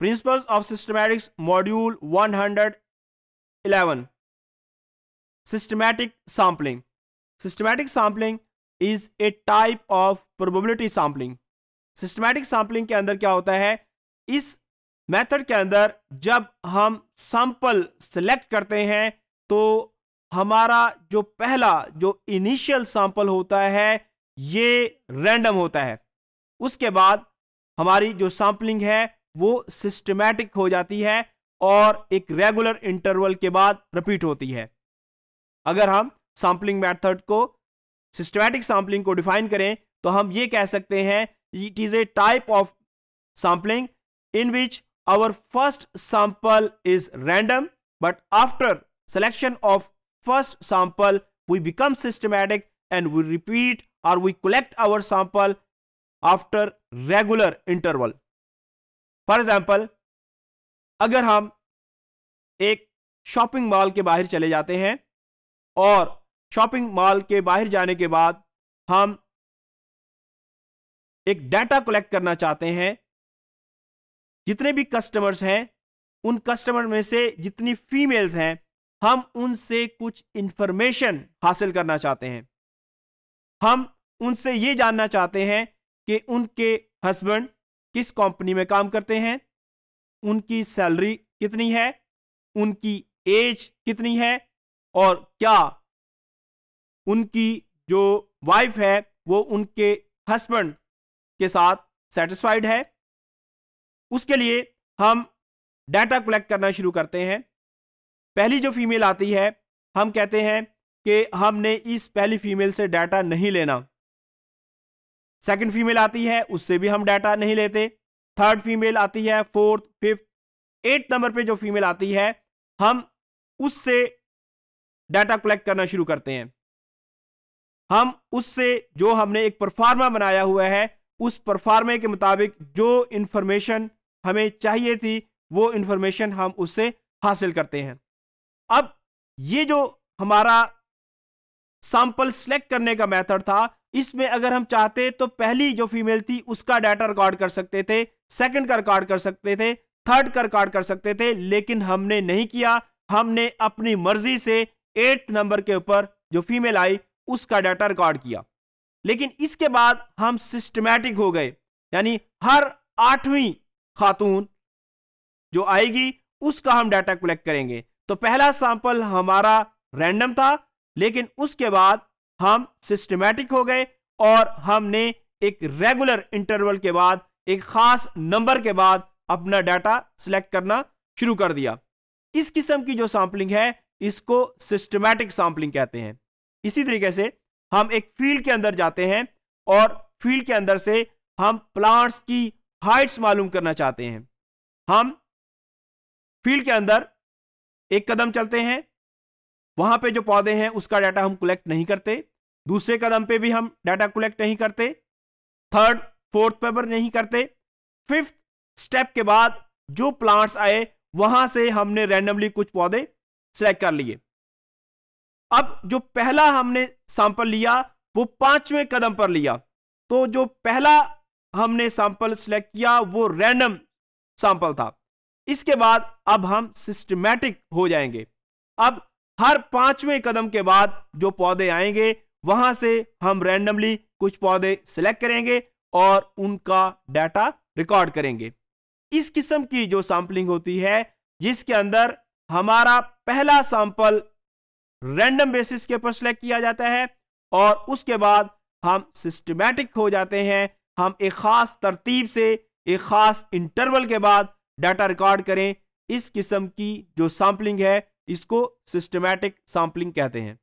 principles of systematics module 111 systematic sampling systematic sampling is a type of probability sampling systematic sampling के अंदर क्या होता है इस मेथड के अंदर जब हम सैंपल सेलेक्ट करते हैं तो हमारा जो पहला जो इनिशियल सैंपल होता है ये रैंडम होता है उसके बाद हमारी जो सैंपलिंग है वो सिस्टमैटिक हो जाती है और एक रेगुलर इंटरवल के बाद रिपीट होती है अगर हम सैंपलिंग मेथड को सिस्टमैटिक सैंपलिंग को डिफाइन करें तो हम ये कह सकते हैं it is a type of sampling in which our first sample is random but after selection of first sample we become systematic and we repeat और we collect our sample after regular interval for example अगर हम एक shopping mall के बाहर चले जाते हैं और शॉपिंग मॉल के बाहर जाने के बाद हम एक डाटा कलेक्ट करना चाहते हैं जितने भी कस्टमर्स हैं उन कस्टमर में से जितनी फीमेल्स हैं हम उनसे कुछ इंफॉर्मेशन हासिल करना चाहते हैं हम उनसे ये जानना चाहते हैं कि उनके हस्बैंड किस कंपनी में काम करते हैं उनकी सैलरी कितनी है उनकी एज कितनी है और क्या उनकी जो वाइफ है वो उनके हस्बैंड के साथ सेटिस्फाइड है उसके लिए हम डाटा कलेक्ट करना शुरू करते हैं पहली जो फीमेल आती है हम कहते हैं कि हमने इस पहली फीमेल से डाटा नहीं लेना सेकंड फीमेल आती है उससे भी हम डाटा नहीं लेते थर्ड फीमेल आती है फोर्थ फिफ्थ एट नंबर पे जो फीमेल आती है हम उससे डाटा कलेक्ट करना शुरू करते हैं हम उससे जो हमने एक परफार्मा बनाया हुआ है उस परफार्मे के मुताबिक जो इंफॉर्मेशन हमें चाहिए थी वो इंफॉर्मेशन हम उससे हासिल करते हैं अब ये जो हमारा सैंपल सेलेक्ट करने का मेथड था इसमें अगर हम चाहते तो पहली जो फीमेल थी उसका डाटा रिकॉर्ड कर सकते थे सेकंड का रिकॉर्ड कर सकते थे थर्ड का रिकॉर्ड कर सकते थे लेकिन हमने नहीं किया हमने अपनी मर्जी से एट्थ नंबर के ऊपर जो फीमेल आई उसका डाटा रिकॉर्ड किया लेकिन इसके बाद हम सिस्टमेटिक हो गए यानी हर आठवीं खातून जो आएगी उसका हम डाटा कलेक्ट करेंगे तो पहला सैंपल हमारा रैंडम था लेकिन उसके बाद हम सिस्टमेटिक हो गए और हमने एक रेगुलर इंटरवल के बाद एक खास नंबर के बाद अपना डाटा सिलेक्ट करना शुरू कर दिया इस किस्म की जो सैम्पलिंग है इसको सिस्टमैटिक सैम्पलिंग कहते हैं इसी तरीके से हम एक फील्ड के अंदर जाते हैं और फील्ड के अंदर से हम प्लांट्स की हाइट्स मालूम करना चाहते हैं हम फील्ड के अंदर एक कदम चलते हैं वहां पे जो पौधे हैं उसका डाटा हम कलेक्ट नहीं करते दूसरे कदम पे भी हम डाटा कलेक्ट नहीं करते थर्ड फोर्थ पेपर नहीं करते फिफ्थ स्टेप के बाद जो प्लांट्स आए वहां से हमने रैंडमली कुछ पौधे सेलेक्ट कर लिए अब जो पहला हमने सैंपल लिया वो पांचवें कदम पर लिया तो जो पहला हमने सैंपल सेलेक्ट किया वो रैंडम सैंपल था इसके बाद अब हम सिस्टमेटिक हो जाएंगे अब हर पांचवें कदम के बाद जो पौधे आएंगे वहां से हम रैंडमली कुछ पौधे सिलेक्ट करेंगे और उनका डाटा रिकॉर्ड करेंगे इस किस्म की जो सैंपलिंग होती है जिसके अंदर हमारा पहला सैंपल रैंडम बेसिस के ऊपर सेलेक्ट किया जाता है और उसके बाद हम सिस्टमेटिक हो जाते हैं हम एक ख़ास तरतीब से एक ख़ास इंटरवल के बाद डाटा रिकॉर्ड करें इस किस्म की जो सैम्पलिंग है इसको सिस्टमैटिक सैम्पलिंग कहते हैं